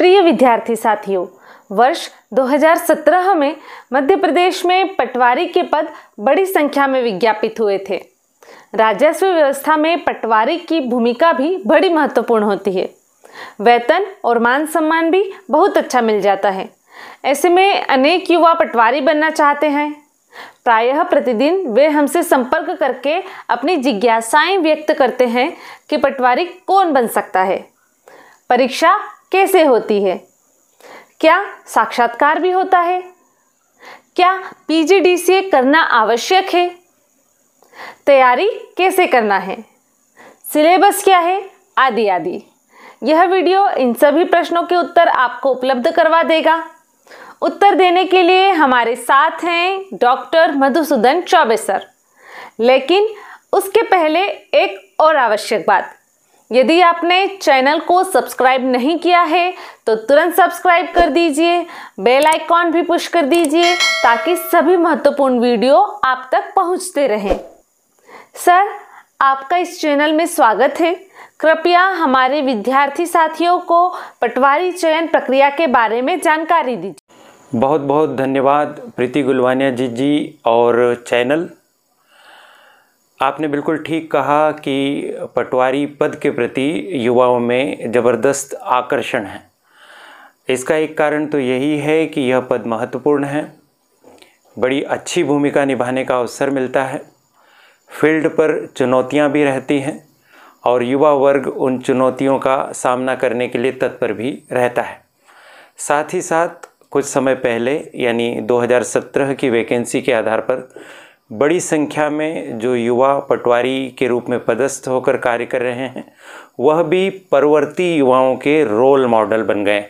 प्रिय विद्यार्थी साथियों वर्ष 2017 में मध्य प्रदेश में पटवारी के पद बड़ी संख्या में विज्ञापित हुए थे राजस्व व्यवस्था में पटवारी की भूमिका भी बड़ी महत्वपूर्ण होती है वेतन और मान सम्मान भी बहुत अच्छा मिल जाता है ऐसे में अनेक युवा पटवारी बनना चाहते हैं प्रायः प्रतिदिन वे हमसे संपर्क करके अपनी जिज्ञासाएं व्यक्त करते हैं कि पटवारी कौन बन सकता है परीक्षा कैसे होती है क्या साक्षात्कार भी होता है क्या पीजीडीसीए करना आवश्यक है तैयारी कैसे करना है सिलेबस क्या है आदि आदि यह वीडियो इन सभी प्रश्नों के उत्तर आपको उपलब्ध करवा देगा उत्तर देने के लिए हमारे साथ हैं डॉक्टर मधुसूदन चौबे सर लेकिन उसके पहले एक और आवश्यक बात यदि आपने चैनल को सब्सक्राइब नहीं किया है तो तुरंत सब्सक्राइब कर दीजिए बेल आइकॉन भी पुश कर दीजिए ताकि सभी महत्वपूर्ण वीडियो आप तक पहुंचते रहें सर आपका इस चैनल में स्वागत है कृपया हमारे विद्यार्थी साथियों को पटवारी चयन प्रक्रिया के बारे में जानकारी दीजिए बहुत बहुत धन्यवाद प्रीति गुलवानिया जी जी और चैनल आपने बिल्कुल ठीक कहा कि पटवारी पद के प्रति युवाओं में ज़बरदस्त आकर्षण है इसका एक कारण तो यही है कि यह पद महत्वपूर्ण है बड़ी अच्छी भूमिका निभाने का अवसर मिलता है फील्ड पर चुनौतियां भी रहती हैं और युवा वर्ग उन चुनौतियों का सामना करने के लिए तत्पर भी रहता है साथ ही साथ कुछ समय पहले यानी 2017 की वैकेंसी के आधार पर बड़ी संख्या में जो युवा पटवारी के रूप में पदस्थ होकर कार्य कर रहे हैं वह भी परवर्ती युवाओं के रोल मॉडल बन गए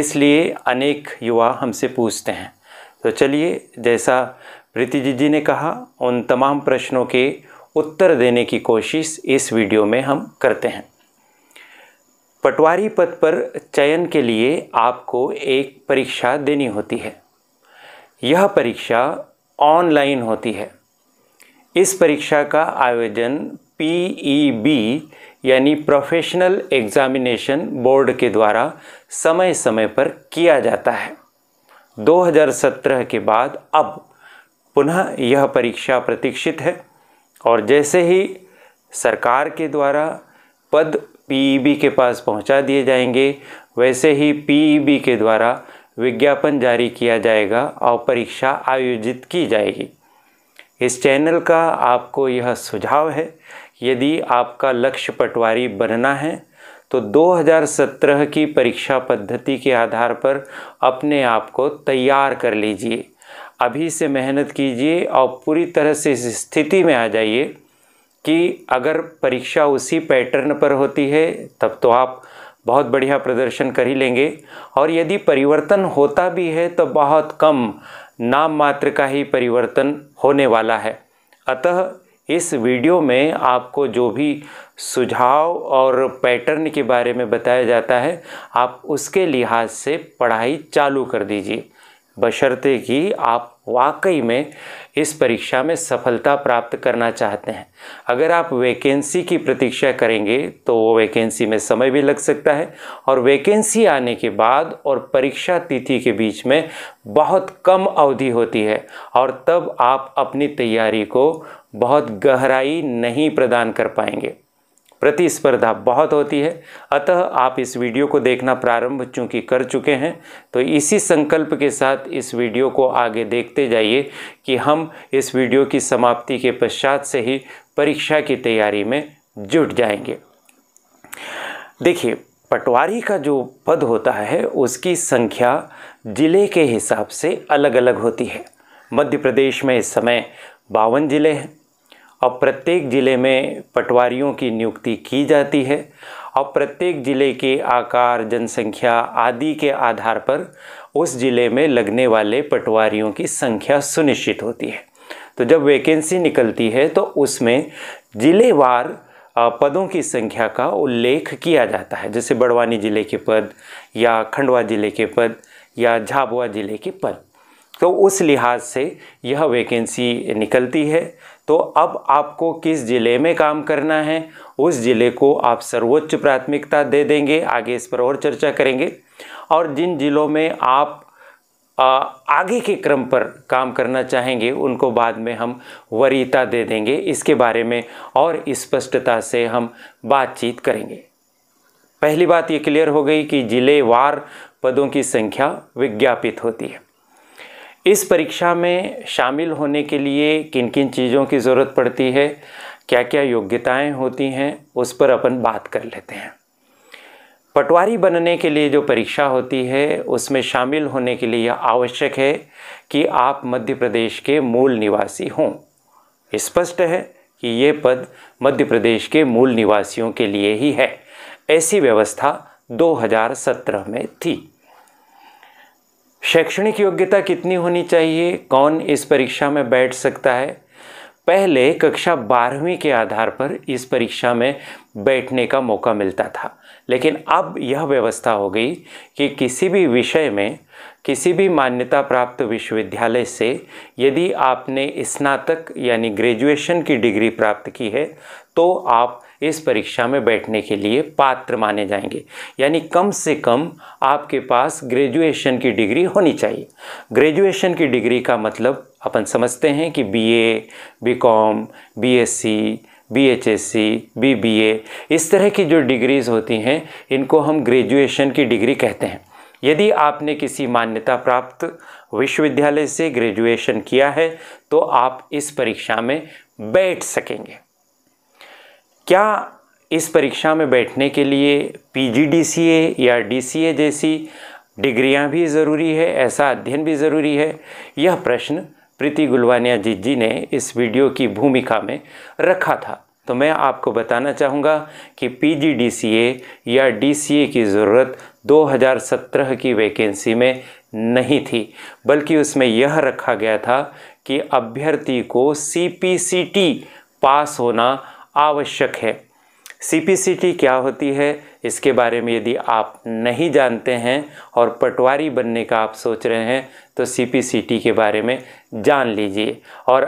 इसलिए अनेक युवा हमसे पूछते हैं तो चलिए जैसा प्रीति जी जी ने कहा उन तमाम प्रश्नों के उत्तर देने की कोशिश इस वीडियो में हम करते हैं पटवारी पद पर चयन के लिए आपको एक परीक्षा देनी होती है यह परीक्षा ऑनलाइन होती है इस परीक्षा का आयोजन पीईबी e यानी प्रोफेशनल एग्जामिनेशन बोर्ड के द्वारा समय समय पर किया जाता है 2017 के बाद अब पुनः यह परीक्षा प्रतीक्षित है और जैसे ही सरकार के द्वारा पद पीईबी e के पास पहुंचा दिए जाएंगे वैसे ही पीईबी e के द्वारा विज्ञापन जारी किया जाएगा और परीक्षा आयोजित की जाएगी इस चैनल का आपको यह सुझाव है यदि आपका लक्ष्य पटवारी बनना है तो 2017 की परीक्षा पद्धति के आधार पर अपने आप को तैयार कर लीजिए अभी से मेहनत कीजिए और पूरी तरह से इस स्थिति में आ जाइए कि अगर परीक्षा उसी पैटर्न पर होती है तब तो आप बहुत बढ़िया प्रदर्शन कर ही लेंगे और यदि परिवर्तन होता भी है तो बहुत कम नाम मात्र का ही परिवर्तन होने वाला है अतः इस वीडियो में आपको जो भी सुझाव और पैटर्न के बारे में बताया जाता है आप उसके लिहाज से पढ़ाई चालू कर दीजिए बशर्ते कि आप वाकई में इस परीक्षा में सफलता प्राप्त करना चाहते हैं अगर आप वैकेंसी की प्रतीक्षा करेंगे तो वो वैकेंसी में समय भी लग सकता है और वैकेंसी आने के बाद और परीक्षा तिथि के बीच में बहुत कम अवधि होती है और तब आप अपनी तैयारी को बहुत गहराई नहीं प्रदान कर पाएंगे प्रतिस्पर्धा बहुत होती है अतः आप इस वीडियो को देखना प्रारंभ चूंकि कर चुके हैं तो इसी संकल्प के साथ इस वीडियो को आगे देखते जाइए कि हम इस वीडियो की समाप्ति के पश्चात से ही परीक्षा की तैयारी में जुट जाएंगे देखिए पटवारी का जो पद होता है उसकी संख्या ज़िले के हिसाब से अलग अलग होती है मध्य प्रदेश में इस समय बावन ज़िले हैं अब प्रत्येक ज़िले में पटवारियों की नियुक्ति की जाती है और प्रत्येक ज़िले के आकार जनसंख्या आदि के आधार पर उस ज़िले में लगने वाले पटवारियों की संख्या सुनिश्चित होती है तो जब वैकेंसी निकलती है तो उसमें ज़िलेवार पदों की संख्या का उल्लेख किया जाता है जैसे बड़वानी ज़िले के पद या खंडवा ज़िले के पद या झाबुआ ज़िले के पद तो उस लिहाज से यह वैकेंसी निकलती है तो अब आपको किस ज़िले में काम करना है उस ज़िले को आप सर्वोच्च प्राथमिकता दे देंगे आगे इस पर और चर्चा करेंगे और जिन ज़िलों में आप आगे के क्रम पर काम करना चाहेंगे उनको बाद में हम वरीयता दे देंगे इसके बारे में और स्पष्टता से हम बातचीत करेंगे पहली बात ये क्लियर हो गई कि ज़िलेवार पदों की संख्या विज्ञापित होती है इस परीक्षा में शामिल होने के लिए किन किन चीज़ों की ज़रूरत पड़ती है क्या क्या योग्यताएं होती हैं उस पर अपन बात कर लेते हैं पटवारी बनने के लिए जो परीक्षा होती है उसमें शामिल होने के लिए आवश्यक है कि आप मध्य प्रदेश के मूल निवासी हों स्पष्ट है कि ये पद मध्य प्रदेश के मूल निवासियों के लिए ही है ऐसी व्यवस्था 2017 में थी शैक्षणिक योग्यता कितनी होनी चाहिए कौन इस परीक्षा में बैठ सकता है पहले कक्षा बारहवीं के आधार पर इस परीक्षा में बैठने का मौका मिलता था लेकिन अब यह व्यवस्था हो गई कि किसी भी विषय में किसी भी मान्यता प्राप्त विश्वविद्यालय से यदि आपने स्नातक यानी ग्रेजुएशन की डिग्री प्राप्त की है तो आप इस परीक्षा में बैठने के लिए पात्र माने जाएंगे यानी कम से कम आपके पास ग्रेजुएशन की डिग्री होनी चाहिए ग्रेजुएशन की डिग्री का मतलब अपन समझते हैं कि BA, BCom, BSc, B H S C B B A इस तरह की जो डिग्रीज़ होती हैं इनको हम ग्रेजुएशन की डिग्री कहते हैं यदि आपने किसी मान्यता प्राप्त विश्वविद्यालय से ग्रेजुएशन किया है तो आप इस परीक्षा में बैठ सकेंगे क्या इस परीक्षा में बैठने के लिए पीजीडीसीए या डीसीए जैसी डिग्रियां भी ज़रूरी है ऐसा अध्ययन भी ज़रूरी है यह प्रश्न प्रीति गुलवानिया जी जी ने इस वीडियो की भूमिका में रखा था तो मैं आपको बताना चाहूँगा कि पीजीडीसीए या डीसीए की ज़रूरत 2017 की वैकेंसी में नहीं थी बल्कि उसमें यह रखा गया था कि अभ्यर्थी को सी पास होना आवश्यक है सीपीसीटी क्या होती है इसके बारे में यदि आप नहीं जानते हैं और पटवारी बनने का आप सोच रहे हैं तो सीपीसीटी के बारे में जान लीजिए और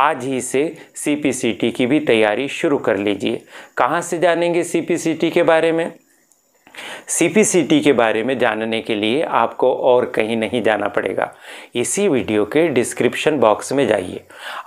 आज ही से सीपीसीटी की भी तैयारी शुरू कर लीजिए कहाँ से जानेंगे सीपीसीटी के बारे में सी के बारे में जानने के लिए आपको और कहीं नहीं जाना पड़ेगा इसी वीडियो के डिस्क्रिप्शन बॉक्स में जाइए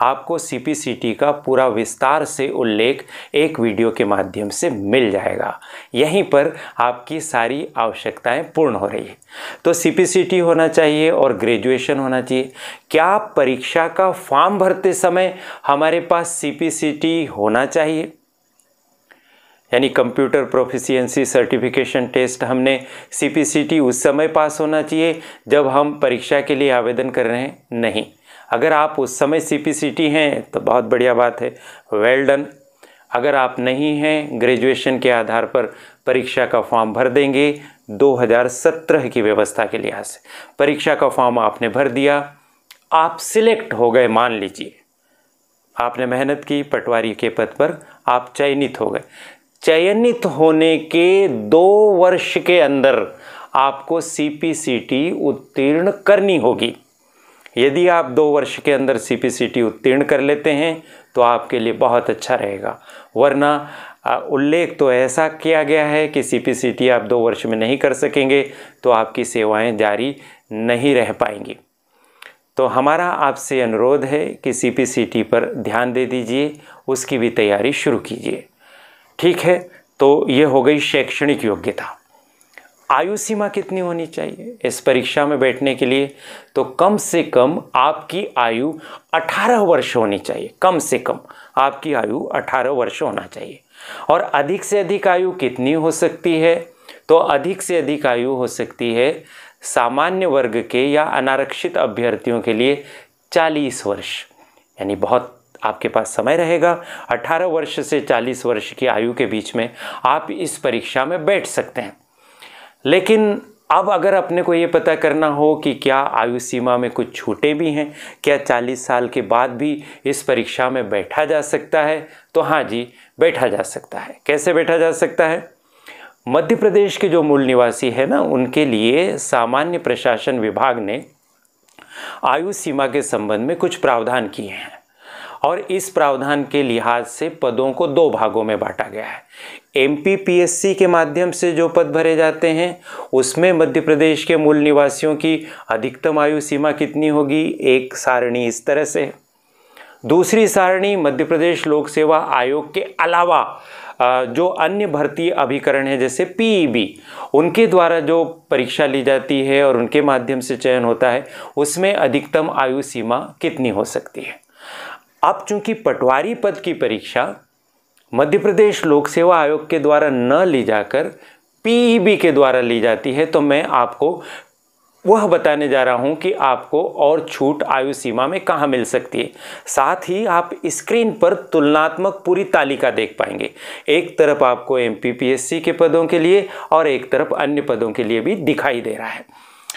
आपको सी का पूरा विस्तार से उल्लेख एक वीडियो के माध्यम से मिल जाएगा यहीं पर आपकी सारी आवश्यकताएं पूर्ण हो रही है तो सी होना चाहिए और ग्रेजुएशन होना चाहिए क्या परीक्षा का फॉर्म भरते समय हमारे पास सी होना चाहिए यानी कंप्यूटर प्रोफिशियंसी सर्टिफिकेशन टेस्ट हमने सी उस समय पास होना चाहिए जब हम परीक्षा के लिए आवेदन कर रहे हैं नहीं अगर आप उस समय सी हैं तो बहुत बढ़िया बात है वेल डन अगर आप नहीं हैं ग्रेजुएशन के आधार पर परीक्षा का फॉर्म भर देंगे 2017 की व्यवस्था के लिहाज से परीक्षा का फॉर्म आपने भर दिया आप सिलेक्ट हो गए मान लीजिए आपने मेहनत की पटवारी के पद पर आप चयनित हो गए चयनित होने के दो वर्ष के अंदर आपको सीपीसीटी उत्तीर्ण करनी होगी यदि आप दो वर्ष के अंदर सीपीसीटी उत्तीर्ण कर लेते हैं तो आपके लिए बहुत अच्छा रहेगा वरना उल्लेख तो ऐसा किया गया है कि सीपीसीटी आप दो वर्ष में नहीं कर सकेंगे तो आपकी सेवाएं जारी नहीं रह पाएंगी तो हमारा आपसे अनुरोध है कि सीपीसीटी पर ध्यान दे दीजिए उसकी भी तैयारी शुरू कीजिए ठीक है तो ये हो गई शैक्षणिक योग्यता आयु सीमा कितनी होनी चाहिए इस परीक्षा में बैठने के लिए तो कम से कम आपकी आयु 18 वर्ष होनी चाहिए कम से कम आपकी आयु 18 वर्ष होना चाहिए और अधिक से अधिक आयु कितनी हो सकती है तो अधिक से अधिक आयु हो सकती है सामान्य वर्ग के या अनारक्षित अभ्यर्थियों के लिए 40 वर्ष यानी बहुत आपके पास समय रहेगा 18 वर्ष से 40 वर्ष की आयु के बीच में आप इस परीक्षा में बैठ सकते हैं लेकिन अब अगर अपने को ये पता करना हो कि क्या आयु सीमा में कुछ छूटे भी हैं क्या 40 साल के बाद भी इस परीक्षा में बैठा जा सकता है तो हाँ जी बैठा जा सकता है कैसे बैठा जा सकता है मध्य प्रदेश के जो मूल निवासी है ना उनके लिए सामान्य प्रशासन विभाग ने आयु सीमा के संबंध में कुछ प्रावधान किए हैं और इस प्रावधान के लिहाज से पदों को दो भागों में बांटा गया है एम के माध्यम से जो पद भरे जाते हैं उसमें मध्य प्रदेश के मूल निवासियों की अधिकतम आयु सीमा कितनी होगी एक सारणी इस तरह से दूसरी सारणी मध्य प्रदेश लोक सेवा आयोग के अलावा जो अन्य भर्ती अभिकरण है जैसे पीईबी e उनके द्वारा जो परीक्षा ली जाती है और उनके माध्यम से चयन होता है उसमें अधिकतम आयु सीमा कितनी हो सकती है अब चूंकि पटवारी पद की परीक्षा मध्य प्रदेश लोक सेवा आयोग के द्वारा न ली जाकर पीईबी के द्वारा ली जाती है तो मैं आपको वह बताने जा रहा हूं कि आपको और छूट आयु सीमा में कहाँ मिल सकती है साथ ही आप स्क्रीन पर तुलनात्मक पूरी तालिका देख पाएंगे एक तरफ आपको एम के पदों के लिए और एक तरफ अन्य पदों के लिए भी दिखाई दे रहा है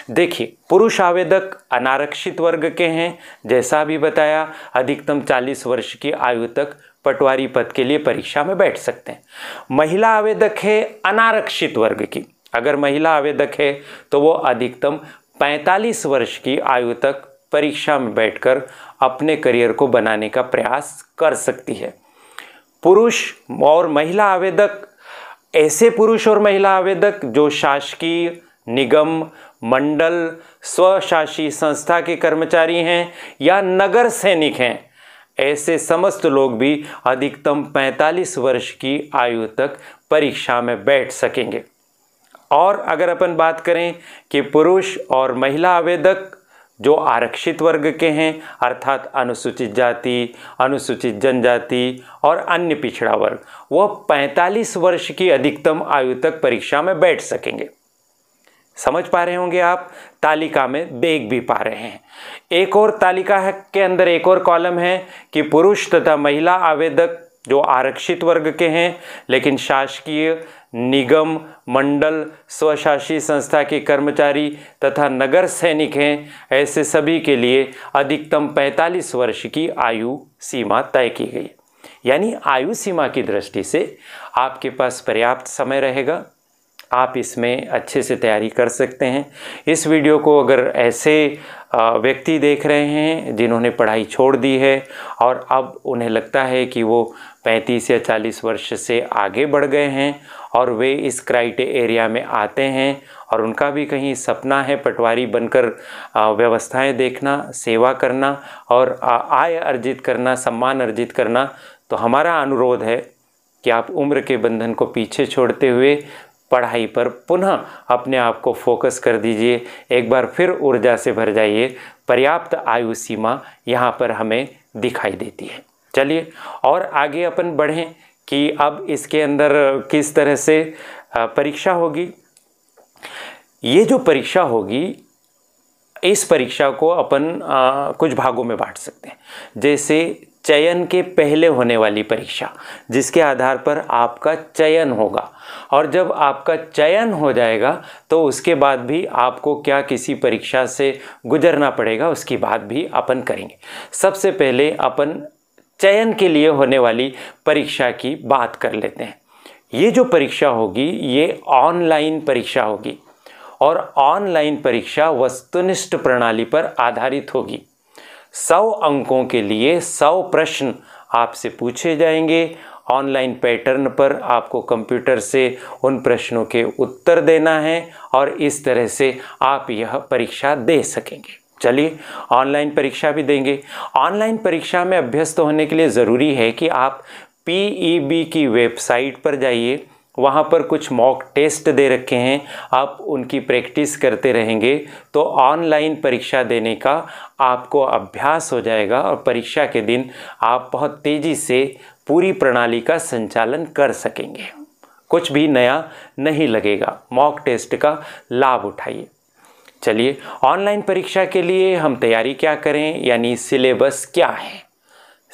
देखिए पुरुष आवेदक अनारक्षित वर्ग के हैं जैसा भी बताया अधिकतम 40 वर्ष की आयु तक पटवारी पद के लिए परीक्षा में बैठ सकते हैं महिला आवेदक है अनारक्षित वर्ग की अगर महिला आवेदक है तो वो अधिकतम 45 वर्ष की आयु तक परीक्षा में बैठकर अपने करियर को बनाने का प्रयास कर सकती है पुरुष और महिला आवेदक ऐसे पुरुष और महिला आवेदक जो शासकीय निगम मंडल स्वशासी संस्था के कर्मचारी हैं या नगर सैनिक हैं ऐसे समस्त लोग भी अधिकतम 45 वर्ष की आयु तक परीक्षा में बैठ सकेंगे और अगर अपन बात करें कि पुरुष और महिला आवेदक जो आरक्षित वर्ग के हैं अर्थात अनुसूचित जाति अनुसूचित जनजाति और अन्य पिछड़ा वर्ग वह 45 वर्ष की अधिकतम आयु तक परीक्षा में बैठ सकेंगे समझ पा रहे होंगे आप तालिका में देख भी पा रहे हैं एक और तालिका है के अंदर एक और कॉलम है कि पुरुष तथा महिला आवेदक जो आरक्षित वर्ग के हैं लेकिन शासकीय निगम मंडल स्वशासी संस्था के कर्मचारी तथा नगर सैनिक हैं ऐसे सभी के लिए अधिकतम 45 वर्ष की आयु सीमा तय की गई यानी आयु सीमा की दृष्टि से आपके पास पर्याप्त समय रहेगा आप इसमें अच्छे से तैयारी कर सकते हैं इस वीडियो को अगर ऐसे व्यक्ति देख रहे हैं जिन्होंने पढ़ाई छोड़ दी है और अब उन्हें लगता है कि वो 35 या 40 वर्ष से आगे बढ़ गए हैं और वे इस क्राइटे एरिया में आते हैं और उनका भी कहीं सपना है पटवारी बनकर व्यवस्थाएं देखना सेवा करना और आय अर्जित करना सम्मान अर्जित करना तो हमारा अनुरोध है कि आप उम्र के बंधन को पीछे छोड़ते हुए पढ़ाई पर पुनः अपने आप को फोकस कर दीजिए एक बार फिर ऊर्जा से भर जाइए पर्याप्त आयु सीमा यहाँ पर हमें दिखाई देती है चलिए और आगे अपन बढ़ें कि अब इसके अंदर किस तरह से परीक्षा होगी ये जो परीक्षा होगी इस परीक्षा को अपन आ, कुछ भागों में बांट सकते हैं जैसे चयन के पहले होने वाली परीक्षा जिसके आधार पर आपका चयन होगा और जब आपका चयन हो जाएगा तो उसके बाद भी आपको क्या किसी परीक्षा से गुजरना पड़ेगा उसकी बात भी अपन करेंगे सबसे पहले अपन चयन के लिए होने वाली परीक्षा की बात कर लेते हैं ये जो परीक्षा होगी ये ऑनलाइन परीक्षा होगी और ऑनलाइन परीक्षा वस्तुनिष्ठ प्रणाली पर आधारित होगी सौ अंकों के लिए सौ प्रश्न आपसे पूछे जाएंगे ऑनलाइन पैटर्न पर आपको कंप्यूटर से उन प्रश्नों के उत्तर देना है और इस तरह से आप यह परीक्षा दे सकेंगे चलिए ऑनलाइन परीक्षा भी देंगे ऑनलाइन परीक्षा में अभ्यस्त होने के लिए ज़रूरी है कि आप पी e की वेबसाइट पर जाइए वहाँ पर कुछ मॉक टेस्ट दे रखे हैं आप उनकी प्रैक्टिस करते रहेंगे तो ऑनलाइन परीक्षा देने का आपको अभ्यास हो जाएगा और परीक्षा के दिन आप बहुत तेज़ी से पूरी प्रणाली का संचालन कर सकेंगे कुछ भी नया नहीं लगेगा मॉक टेस्ट का लाभ उठाइए चलिए ऑनलाइन परीक्षा के लिए हम तैयारी क्या करें यानी सिलेबस क्या है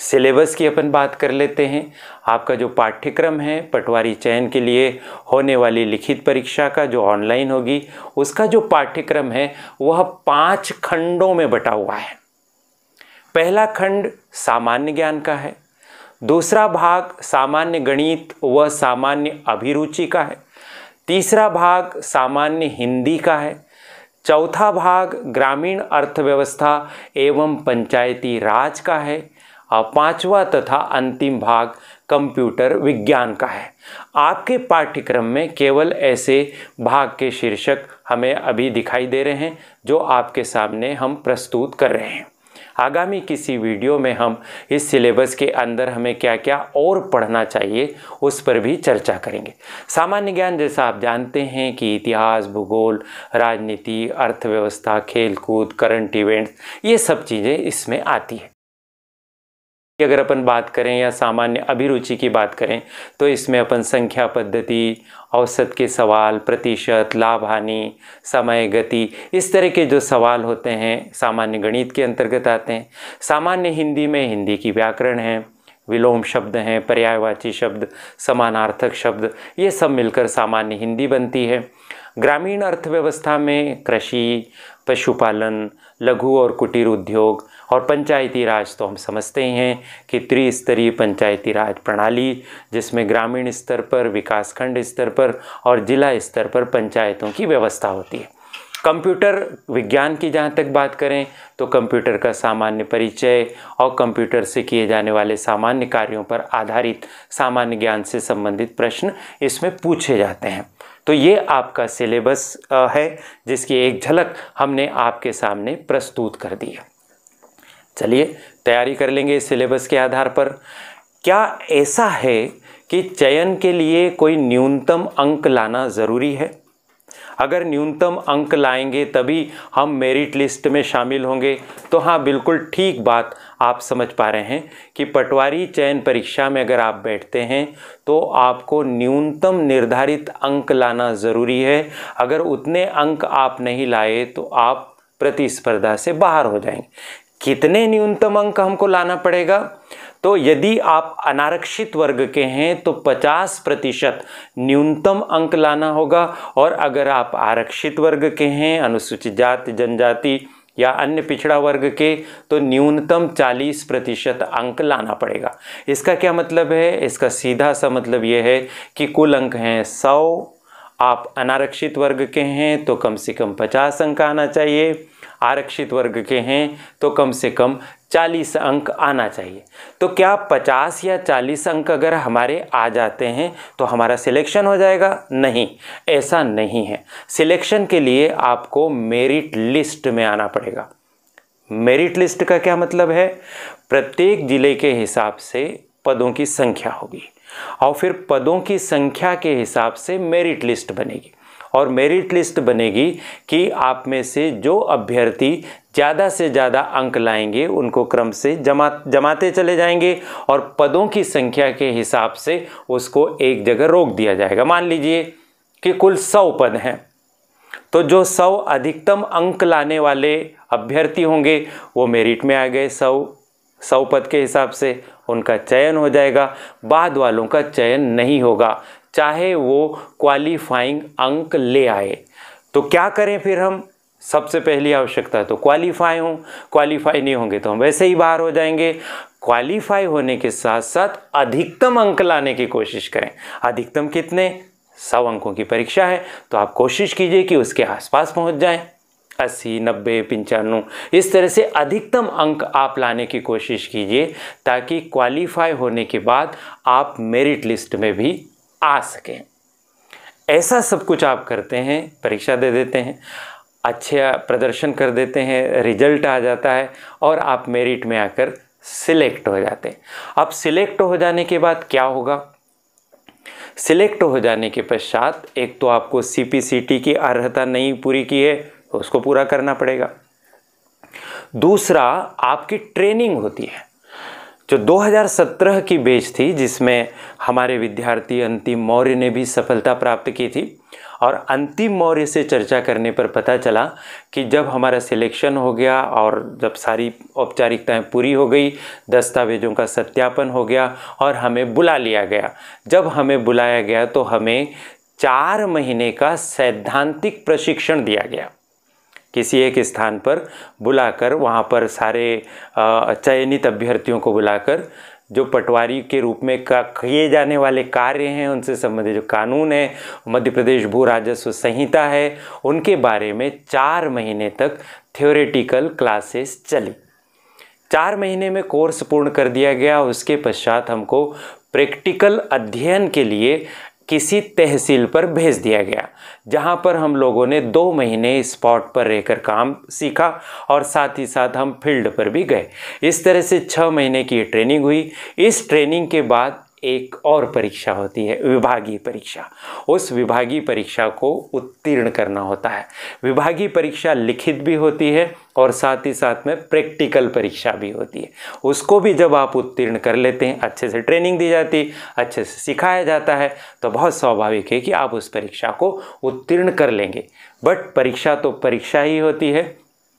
सिलेबस की अपन बात कर लेते हैं आपका जो पाठ्यक्रम है पटवारी चयन के लिए होने वाली लिखित परीक्षा का जो ऑनलाइन होगी उसका जो पाठ्यक्रम है वह पांच खंडों में बटा हुआ है पहला खंड सामान्य ज्ञान का है दूसरा भाग सामान्य गणित व सामान्य अभिरुचि का है तीसरा भाग सामान्य हिंदी का है चौथा भाग ग्रामीण अर्थव्यवस्था एवं पंचायती राज का है और पांचवा तथा अंतिम भाग कंप्यूटर विज्ञान का है आपके पाठ्यक्रम में केवल ऐसे भाग के शीर्षक हमें अभी दिखाई दे रहे हैं जो आपके सामने हम प्रस्तुत कर रहे हैं आगामी किसी वीडियो में हम इस सिलेबस के अंदर हमें क्या क्या और पढ़ना चाहिए उस पर भी चर्चा करेंगे सामान्य ज्ञान जैसा आप जानते हैं कि इतिहास भूगोल राजनीति अर्थव्यवस्था खेलकूद करंट इवेंट्स ये सब चीज़ें इसमें आती हैं की अगर अपन बात करें या सामान्य अभिरुचि की बात करें तो इसमें अपन संख्या पद्धति औसत के सवाल प्रतिशत लाभ हानि समय गति इस तरह के जो सवाल होते हैं सामान्य गणित के अंतर्गत आते हैं सामान्य हिंदी में हिंदी की व्याकरण है विलोम शब्द हैं पर्यायवाची शब्द समानार्थक शब्द ये सब मिलकर सामान्य हिंदी बनती है ग्रामीण अर्थव्यवस्था में कृषि पशुपालन लघु और कुटीर उद्योग और पंचायती राज तो हम समझते ही हैं कि त्रिस्तरीय पंचायती राज प्रणाली जिसमें ग्रामीण स्तर पर विकासखंड स्तर पर और जिला स्तर पर पंचायतों की व्यवस्था होती है कंप्यूटर विज्ञान की जहाँ तक बात करें तो कंप्यूटर का सामान्य परिचय और कंप्यूटर से किए जाने वाले सामान्य कार्यों पर आधारित सामान्य ज्ञान से संबंधित प्रश्न इसमें पूछे जाते हैं तो ये आपका सिलेबस है जिसकी एक झलक हमने आपके सामने प्रस्तुत कर दी है चलिए तैयारी कर लेंगे इस सिलेबस के आधार पर क्या ऐसा है कि चयन के लिए कोई न्यूनतम अंक लाना ज़रूरी है अगर न्यूनतम अंक लाएंगे तभी हम मेरिट लिस्ट में शामिल होंगे तो हाँ बिल्कुल ठीक बात आप समझ पा रहे हैं कि पटवारी चयन परीक्षा में अगर आप बैठते हैं तो आपको न्यूनतम निर्धारित अंक लाना ज़रूरी है अगर उतने अंक आप नहीं लाए तो आप प्रतिस्पर्धा से बाहर हो जाएंगे कितने न्यूनतम अंक हमको लाना पड़ेगा तो यदि आप अनारक्षित वर्ग के हैं तो 50 प्रतिशत न्यूनतम अंक लाना होगा और अगर आप आरक्षित वर्ग के हैं अनुसूचित जाति जनजाति या अन्य पिछड़ा वर्ग के तो न्यूनतम 40 प्रतिशत अंक लाना पड़ेगा इसका क्या मतलब है इसका सीधा सा मतलब ये है कि कुल अंक हैं 100 आप अनारक्षित वर्ग के हैं तो कम से कम 50 अंक आना चाहिए आरक्षित वर्ग के हैं तो कम से कम 40 अंक आना चाहिए तो क्या 50 या 40 अंक अगर हमारे आ जाते हैं तो हमारा सिलेक्शन हो जाएगा नहीं ऐसा नहीं है सिलेक्शन के लिए आपको मेरिट लिस्ट में आना पड़ेगा मेरिट लिस्ट का क्या मतलब है प्रत्येक ज़िले के हिसाब से पदों की संख्या होगी और फिर पदों की संख्या के हिसाब से मेरिट लिस्ट बनेगी और मेरिट लिस्ट बनेगी कि आप में से जो अभ्यर्थी ज़्यादा से ज़्यादा अंक लाएंगे उनको क्रम से जमा जमाते चले जाएंगे और पदों की संख्या के हिसाब से उसको एक जगह रोक दिया जाएगा मान लीजिए कि कुल सौ पद हैं तो जो सौ अधिकतम अंक लाने वाले अभ्यर्थी होंगे वो मेरिट में आ गए सौ सौ पद के हिसाब से उनका चयन हो जाएगा बाद वालों का चयन नहीं होगा चाहे वो क्वालिफाइंग अंक ले आए तो क्या करें फिर हम सबसे पहली आवश्यकता है तो क्वालिफाई हों क्वालिफाई नहीं होंगे तो हम वैसे ही बाहर हो जाएंगे क्वालिफाई होने के साथ साथ अधिकतम अंक लाने की कोशिश करें अधिकतम कितने सौ अंकों की परीक्षा है तो आप कोशिश कीजिए कि उसके आसपास पहुंच जाएं अस्सी नब्बे पंचानवे इस तरह से अधिकतम अंक आप लाने की कोशिश कीजिए ताकि क्वालिफाई होने के बाद आप मेरिट लिस्ट में भी आ सकें ऐसा सब कुछ आप करते हैं परीक्षा दे देते हैं अच्छा प्रदर्शन कर देते हैं रिजल्ट आ जाता है और आप मेरिट में आकर सिलेक्ट हो जाते हैं अब सिलेक्ट हो जाने के बाद क्या होगा सिलेक्ट हो जाने के पश्चात एक तो आपको सी की अर्हता नहीं पूरी की है तो उसको पूरा करना पड़ेगा दूसरा आपकी ट्रेनिंग होती है जो 2017 की बेच थी जिसमें हमारे विद्यार्थी अंतिम मौर्य ने भी सफलता प्राप्त की थी और अंतिम मौर्य से चर्चा करने पर पता चला कि जब हमारा सिलेक्शन हो गया और जब सारी औपचारिकताएं पूरी हो गई दस्तावेजों का सत्यापन हो गया और हमें बुला लिया गया जब हमें बुलाया गया तो हमें चार महीने का सैद्धांतिक प्रशिक्षण दिया गया किसी एक स्थान पर बुलाकर वहाँ पर सारे चयनित अभ्यर्थियों को बुलाकर जो पटवारी के रूप में का किए जाने वाले कार्य हैं उनसे संबंधित जो कानून है मध्य प्रदेश भू राजस्व संहिता है उनके बारे में चार महीने तक थ्योरेटिकल क्लासेस चली चार महीने में कोर्स पूर्ण कर दिया गया उसके पश्चात हमको प्रैक्टिकल अध्ययन के लिए किसी तहसील पर भेज दिया गया जहाँ पर हम लोगों ने दो महीने स्पॉट पर रहकर काम सीखा और साथ ही साथ हम फील्ड पर भी गए इस तरह से छः महीने की ट्रेनिंग हुई इस ट्रेनिंग के बाद एक और परीक्षा होती है विभागीय परीक्षा उस विभागीय परीक्षा को उत्तीर्ण करना होता है विभागीय परीक्षा लिखित भी होती है और साथ ही साथ में प्रैक्टिकल परीक्षा भी होती है उसको भी जब आप उत्तीर्ण कर लेते हैं अच्छे से ट्रेनिंग दी जाती है अच्छे से सिखाया जाता है तो बहुत स्वाभाविक है कि आप उस परीक्षा को उत्तीर्ण कर लेंगे बट परीक्षा तो परीक्षा ही होती है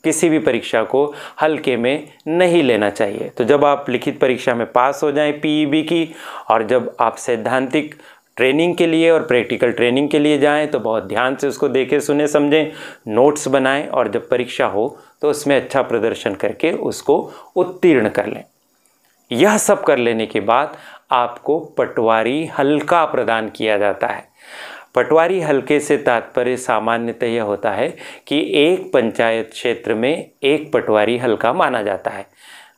किसी भी परीक्षा को हल्के में नहीं लेना चाहिए तो जब आप लिखित परीक्षा में पास हो जाएं पीईबी की और जब आप सैद्धांतिक ट्रेनिंग के लिए और प्रैक्टिकल ट्रेनिंग के लिए जाएं तो बहुत ध्यान से उसको देखें सुने समझें नोट्स बनाएं और जब परीक्षा हो तो उसमें अच्छा प्रदर्शन करके उसको उत्तीर्ण कर लें यह सब कर लेने के बाद आपको पटवारी हल्का प्रदान किया जाता है पटवारी हलके से तात्पर्य सामान्यतः यह होता है कि एक पंचायत क्षेत्र में एक पटवारी हलका माना जाता है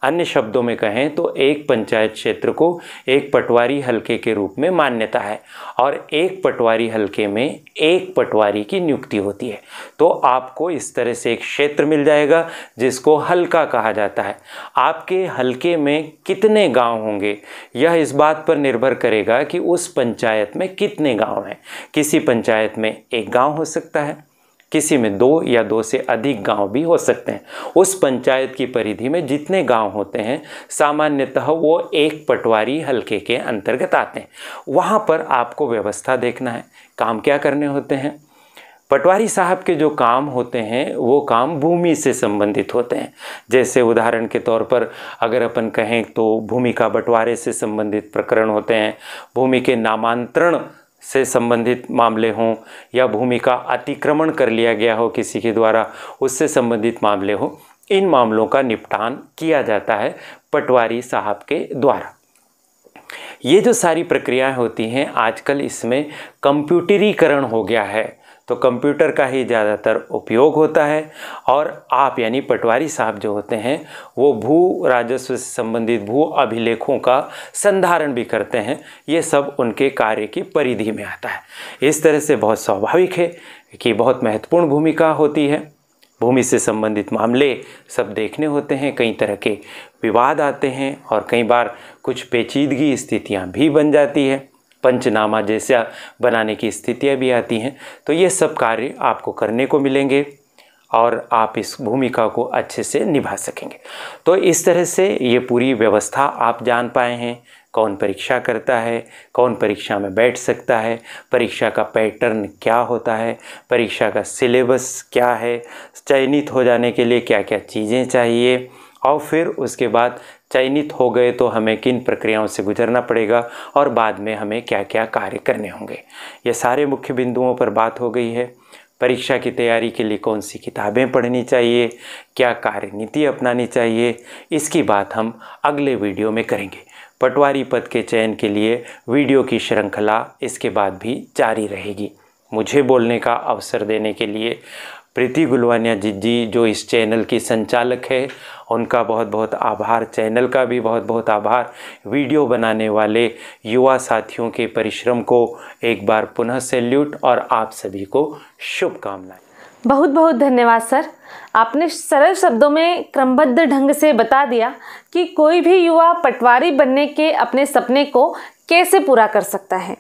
अन्य शब्दों में कहें तो एक पंचायत क्षेत्र को एक पटवारी हलके के रूप में मान्यता है और एक पटवारी हलके में एक पटवारी की नियुक्ति होती है तो आपको इस तरह से एक क्षेत्र मिल जाएगा जिसको हलका कहा जाता है आपके हलके में कितने गांव होंगे यह इस बात पर निर्भर करेगा कि उस पंचायत में कितने गाँव हैं किसी पंचायत में एक गाँव हो सकता है किसी में दो या दो से अधिक गांव भी हो सकते हैं उस पंचायत की परिधि में जितने गांव होते हैं सामान्यतः वो एक पटवारी हलके के अंतर्गत आते हैं वहाँ पर आपको व्यवस्था देखना है काम क्या करने होते हैं पटवारी साहब के जो काम होते हैं वो काम भूमि से संबंधित होते हैं जैसे उदाहरण के तौर पर अगर अपन कहें तो भूमि का बंटवारे से संबंधित प्रकरण होते हैं भूमि के नामांतरण से संबंधित मामले हों या भूमि का अतिक्रमण कर लिया गया हो किसी के द्वारा उससे संबंधित मामले हों इन मामलों का निपटान किया जाता है पटवारी साहब के द्वारा ये जो सारी प्रक्रियाएं होती हैं आजकल इसमें कंप्यूटरीकरण हो गया है तो कंप्यूटर का ही ज़्यादातर उपयोग होता है और आप यानी पटवारी साहब जो होते हैं वो भू राजस्व से संबंधित भू अभिलेखों का संधारण भी करते हैं ये सब उनके कार्य की परिधि में आता है इस तरह से बहुत स्वाभाविक है कि बहुत महत्वपूर्ण भूमिका होती है भूमि से संबंधित मामले सब देखने होते हैं कई तरह के विवाद आते हैं और कई बार कुछ पेचीदगी स्थितियां भी बन जाती है पंचनामा जैसा बनाने की स्थितियाँ भी आती हैं तो ये सब कार्य आपको करने को मिलेंगे और आप इस भूमिका को अच्छे से निभा सकेंगे तो इस तरह से ये पूरी व्यवस्था आप जान पाए हैं कौन परीक्षा करता है कौन परीक्षा में बैठ सकता है परीक्षा का पैटर्न क्या होता है परीक्षा का सिलेबस क्या है चयनित हो जाने के लिए क्या क्या चीज़ें चाहिए और फिर उसके बाद चयनित हो गए तो हमें किन प्रक्रियाओं से गुजरना पड़ेगा और बाद में हमें क्या क्या कार्य करने होंगे ये सारे मुख्य बिंदुओं पर बात हो गई है परीक्षा की तैयारी के लिए कौन सी किताबें पढ़नी चाहिए क्या कार्यनीति अपनानी चाहिए इसकी बात हम अगले वीडियो में करेंगे पटवारी पद के चयन के लिए वीडियो की श्रृंखला इसके बाद भी जारी रहेगी मुझे बोलने का अवसर देने के लिए प्रीति गुलवानिया जी जी जो इस चैनल की संचालक है उनका बहुत बहुत आभार चैनल का भी बहुत बहुत आभार वीडियो बनाने वाले युवा साथियों के परिश्रम को एक बार पुनः सैल्यूट और आप सभी को शुभकामनाएं बहुत बहुत धन्यवाद सर आपने सरल शब्दों में क्रमबद्ध ढंग से बता दिया कि कोई भी युवा पटवारी बनने के अपने सपने को कैसे पूरा कर सकता है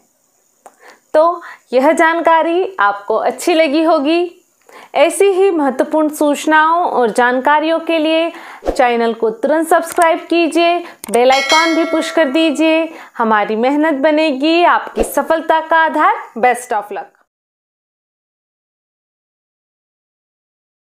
तो यह जानकारी आपको अच्छी लगी होगी ऐसी ही महत्वपूर्ण सूचनाओं और जानकारियों के लिए चैनल को तुरंत सब्सक्राइब कीजिए बेल आइकॉन भी पुश कर दीजिए हमारी मेहनत बनेगी आपकी सफलता का आधार बेस्ट ऑफ लक